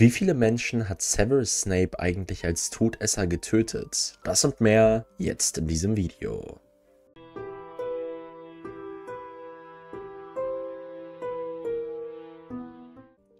Wie viele Menschen hat Severus Snape eigentlich als Todesser getötet? Das und mehr jetzt in diesem Video.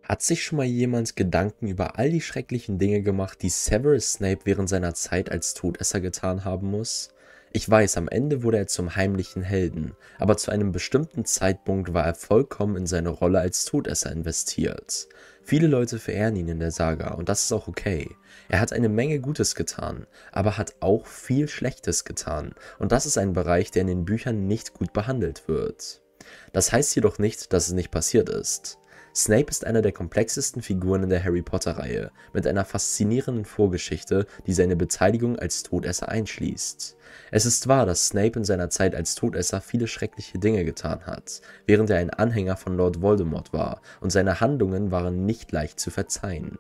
Hat sich schon mal jemand Gedanken über all die schrecklichen Dinge gemacht, die Severus Snape während seiner Zeit als Todesser getan haben muss? Ich weiß, am Ende wurde er zum heimlichen Helden, aber zu einem bestimmten Zeitpunkt war er vollkommen in seine Rolle als Todesser investiert. Viele Leute verehren ihn in der Saga und das ist auch okay. Er hat eine Menge Gutes getan, aber hat auch viel Schlechtes getan und das ist ein Bereich, der in den Büchern nicht gut behandelt wird. Das heißt jedoch nicht, dass es nicht passiert ist. Snape ist einer der komplexesten Figuren in der Harry Potter-Reihe, mit einer faszinierenden Vorgeschichte, die seine Beteiligung als Todesser einschließt. Es ist wahr, dass Snape in seiner Zeit als Todesser viele schreckliche Dinge getan hat, während er ein Anhänger von Lord Voldemort war, und seine Handlungen waren nicht leicht zu verzeihen.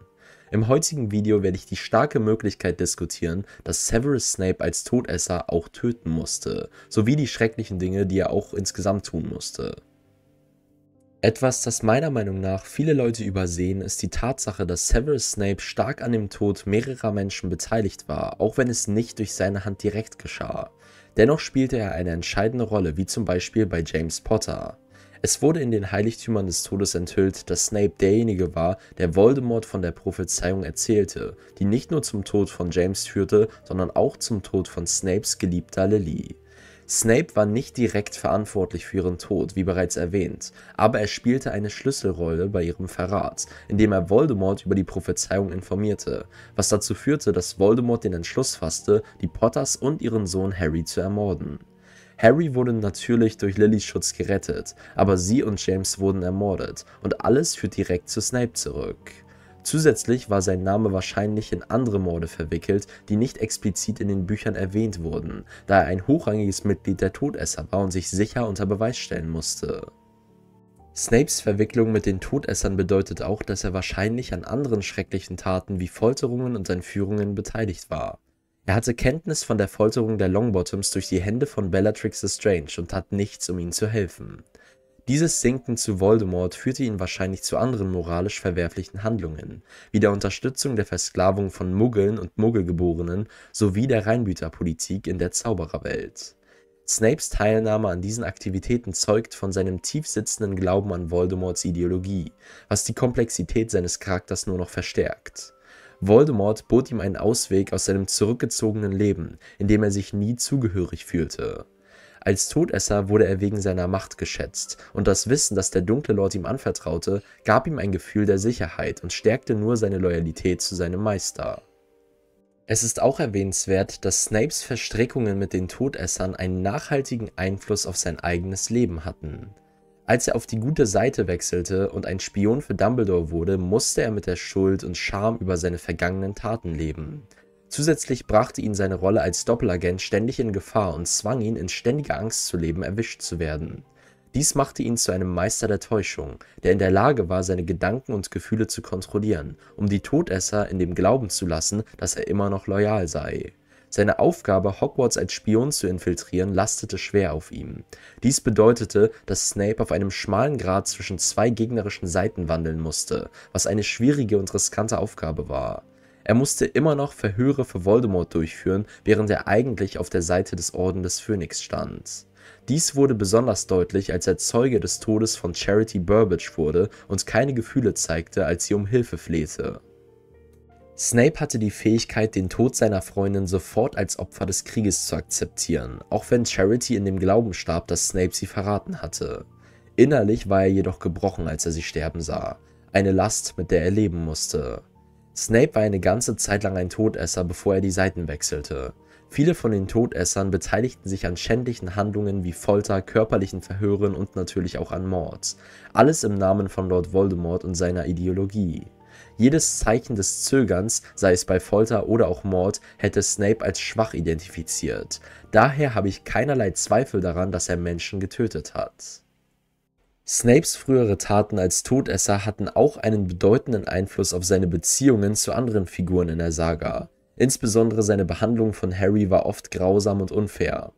Im heutigen Video werde ich die starke Möglichkeit diskutieren, dass Severus Snape als Todesser auch töten musste, sowie die schrecklichen Dinge, die er auch insgesamt tun musste. Etwas, das meiner Meinung nach viele Leute übersehen, ist die Tatsache, dass Severus Snape stark an dem Tod mehrerer Menschen beteiligt war, auch wenn es nicht durch seine Hand direkt geschah. Dennoch spielte er eine entscheidende Rolle, wie zum Beispiel bei James Potter. Es wurde in den Heiligtümern des Todes enthüllt, dass Snape derjenige war, der Voldemort von der Prophezeiung erzählte, die nicht nur zum Tod von James führte, sondern auch zum Tod von Snapes geliebter Lily. Snape war nicht direkt verantwortlich für ihren Tod, wie bereits erwähnt, aber er spielte eine Schlüsselrolle bei ihrem Verrat, indem er Voldemort über die Prophezeiung informierte, was dazu führte, dass Voldemort den Entschluss fasste, die Potters und ihren Sohn Harry zu ermorden. Harry wurde natürlich durch Lillys Schutz gerettet, aber sie und James wurden ermordet und alles führt direkt zu Snape zurück. Zusätzlich war sein Name wahrscheinlich in andere Morde verwickelt, die nicht explizit in den Büchern erwähnt wurden, da er ein hochrangiges Mitglied der Todesser war und sich sicher unter Beweis stellen musste. Snapes Verwicklung mit den Todessern bedeutet auch, dass er wahrscheinlich an anderen schrecklichen Taten wie Folterungen und Entführungen beteiligt war. Er hatte Kenntnis von der Folterung der Longbottoms durch die Hände von Bellatrix Strange und tat nichts, um ihnen zu helfen. Dieses Sinken zu Voldemort führte ihn wahrscheinlich zu anderen moralisch verwerflichen Handlungen, wie der Unterstützung der Versklavung von Muggeln und Muggelgeborenen sowie der Reinbüterpolitik in der Zaubererwelt. Snapes Teilnahme an diesen Aktivitäten zeugt von seinem tief sitzenden Glauben an Voldemorts Ideologie, was die Komplexität seines Charakters nur noch verstärkt. Voldemort bot ihm einen Ausweg aus seinem zurückgezogenen Leben, in dem er sich nie zugehörig fühlte. Als Todesser wurde er wegen seiner Macht geschätzt, und das Wissen, das der dunkle Lord ihm anvertraute, gab ihm ein Gefühl der Sicherheit und stärkte nur seine Loyalität zu seinem Meister. Es ist auch erwähnenswert, dass Snapes Verstrickungen mit den Todessern einen nachhaltigen Einfluss auf sein eigenes Leben hatten. Als er auf die gute Seite wechselte und ein Spion für Dumbledore wurde, musste er mit der Schuld und Scham über seine vergangenen Taten leben. Zusätzlich brachte ihn seine Rolle als Doppelagent ständig in Gefahr und zwang ihn, in ständiger Angst zu leben, erwischt zu werden. Dies machte ihn zu einem Meister der Täuschung, der in der Lage war, seine Gedanken und Gefühle zu kontrollieren, um die Todesser in dem Glauben zu lassen, dass er immer noch loyal sei. Seine Aufgabe, Hogwarts als Spion zu infiltrieren, lastete schwer auf ihm. Dies bedeutete, dass Snape auf einem schmalen Grat zwischen zwei gegnerischen Seiten wandeln musste, was eine schwierige und riskante Aufgabe war. Er musste immer noch Verhöre für Voldemort durchführen, während er eigentlich auf der Seite des Orden des Phönix stand. Dies wurde besonders deutlich, als er Zeuge des Todes von Charity Burbage wurde und keine Gefühle zeigte, als sie um Hilfe flehte. Snape hatte die Fähigkeit, den Tod seiner Freundin sofort als Opfer des Krieges zu akzeptieren, auch wenn Charity in dem Glauben starb, dass Snape sie verraten hatte. Innerlich war er jedoch gebrochen, als er sie sterben sah. Eine Last, mit der er leben musste. Snape war eine ganze Zeit lang ein Todesser, bevor er die Seiten wechselte. Viele von den Todessern beteiligten sich an schändlichen Handlungen wie Folter, körperlichen Verhören und natürlich auch an Mord. Alles im Namen von Lord Voldemort und seiner Ideologie. Jedes Zeichen des Zögerns, sei es bei Folter oder auch Mord, hätte Snape als schwach identifiziert. Daher habe ich keinerlei Zweifel daran, dass er Menschen getötet hat. Snapes frühere Taten als Todesser hatten auch einen bedeutenden Einfluss auf seine Beziehungen zu anderen Figuren in der Saga. Insbesondere seine Behandlung von Harry war oft grausam und unfair.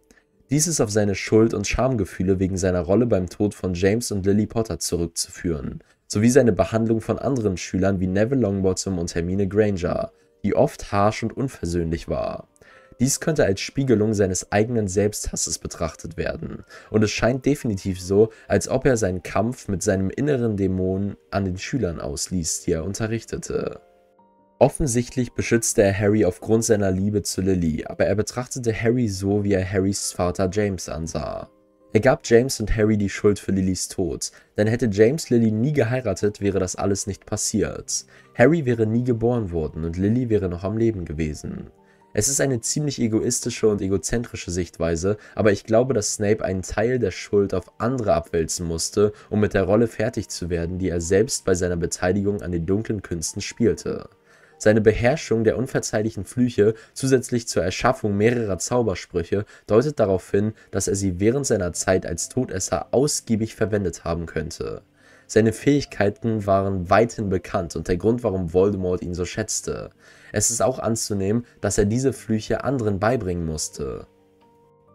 Dies ist auf seine Schuld- und Schamgefühle wegen seiner Rolle beim Tod von James und Lily Potter zurückzuführen, sowie seine Behandlung von anderen Schülern wie Neville Longbottom und Hermine Granger, die oft harsch und unversöhnlich war. Dies könnte als Spiegelung seines eigenen Selbsthasses betrachtet werden, und es scheint definitiv so, als ob er seinen Kampf mit seinem inneren Dämon an den Schülern ausließ, die er unterrichtete. Offensichtlich beschützte er Harry aufgrund seiner Liebe zu Lily, aber er betrachtete Harry so, wie er Harrys Vater James ansah. Er gab James und Harry die Schuld für Lillys Tod, denn hätte James Lily nie geheiratet, wäre das alles nicht passiert. Harry wäre nie geboren worden und Lily wäre noch am Leben gewesen. Es ist eine ziemlich egoistische und egozentrische Sichtweise, aber ich glaube, dass Snape einen Teil der Schuld auf andere abwälzen musste, um mit der Rolle fertig zu werden, die er selbst bei seiner Beteiligung an den dunklen Künsten spielte. Seine Beherrschung der unverzeihlichen Flüche zusätzlich zur Erschaffung mehrerer Zaubersprüche deutet darauf hin, dass er sie während seiner Zeit als Todesser ausgiebig verwendet haben könnte. Seine Fähigkeiten waren weithin bekannt und der Grund, warum Voldemort ihn so schätzte. Es ist auch anzunehmen, dass er diese Flüche anderen beibringen musste.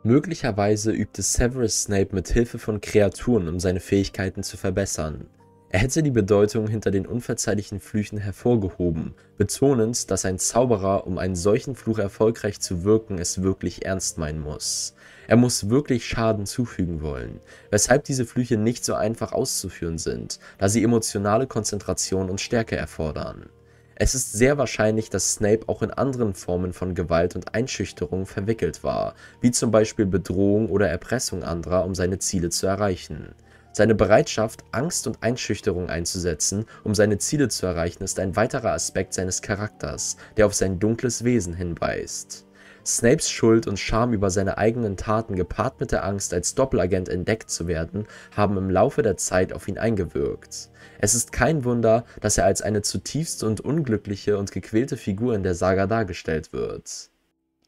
Möglicherweise übte Severus Snape mit Hilfe von Kreaturen, um seine Fähigkeiten zu verbessern. Er hätte die Bedeutung hinter den unverzeihlichen Flüchen hervorgehoben, betonend, dass ein Zauberer, um einen solchen Fluch erfolgreich zu wirken, es wirklich ernst meinen muss. Er muss wirklich Schaden zufügen wollen, weshalb diese Flüche nicht so einfach auszuführen sind, da sie emotionale Konzentration und Stärke erfordern. Es ist sehr wahrscheinlich, dass Snape auch in anderen Formen von Gewalt und Einschüchterung verwickelt war, wie zum Beispiel Bedrohung oder Erpressung anderer, um seine Ziele zu erreichen. Seine Bereitschaft, Angst und Einschüchterung einzusetzen, um seine Ziele zu erreichen, ist ein weiterer Aspekt seines Charakters, der auf sein dunkles Wesen hinweist. Snapes Schuld und Scham über seine eigenen Taten gepaart mit der Angst, als Doppelagent entdeckt zu werden, haben im Laufe der Zeit auf ihn eingewirkt. Es ist kein Wunder, dass er als eine zutiefst und unglückliche und gequälte Figur in der Saga dargestellt wird.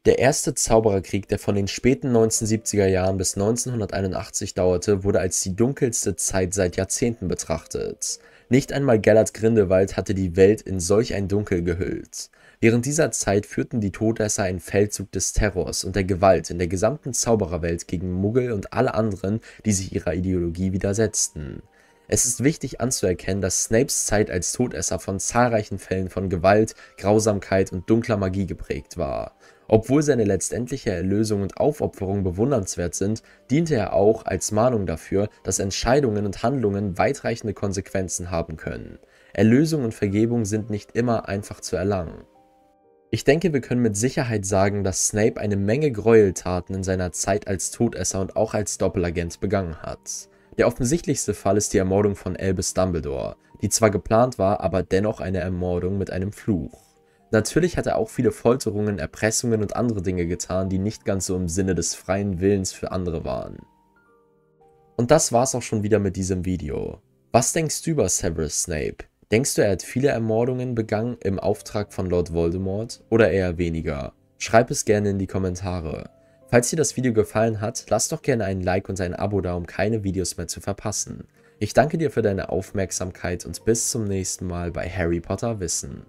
Der erste Zaubererkrieg, der von den späten 1970er Jahren bis 1981 dauerte, wurde als die dunkelste Zeit seit Jahrzehnten betrachtet. Nicht einmal Gellert Grindelwald hatte die Welt in solch ein Dunkel gehüllt. Während dieser Zeit führten die Todesser einen Feldzug des Terrors und der Gewalt in der gesamten Zaubererwelt gegen Muggel und alle anderen, die sich ihrer Ideologie widersetzten. Es ist wichtig anzuerkennen, dass Snapes Zeit als Todesser von zahlreichen Fällen von Gewalt, Grausamkeit und dunkler Magie geprägt war. Obwohl seine letztendliche Erlösung und Aufopferung bewundernswert sind, diente er auch als Mahnung dafür, dass Entscheidungen und Handlungen weitreichende Konsequenzen haben können. Erlösung und Vergebung sind nicht immer einfach zu erlangen. Ich denke, wir können mit Sicherheit sagen, dass Snape eine Menge Gräueltaten in seiner Zeit als Todesser und auch als Doppelagent begangen hat. Der offensichtlichste Fall ist die Ermordung von Albus Dumbledore, die zwar geplant war, aber dennoch eine Ermordung mit einem Fluch. Natürlich hat er auch viele Folterungen, Erpressungen und andere Dinge getan, die nicht ganz so im Sinne des freien Willens für andere waren. Und das war's auch schon wieder mit diesem Video. Was denkst du über Severus Snape? Denkst du, er hat viele Ermordungen begangen im Auftrag von Lord Voldemort oder eher weniger? Schreib es gerne in die Kommentare. Falls dir das Video gefallen hat, lass doch gerne ein Like und ein Abo da, um keine Videos mehr zu verpassen. Ich danke dir für deine Aufmerksamkeit und bis zum nächsten Mal bei Harry Potter Wissen.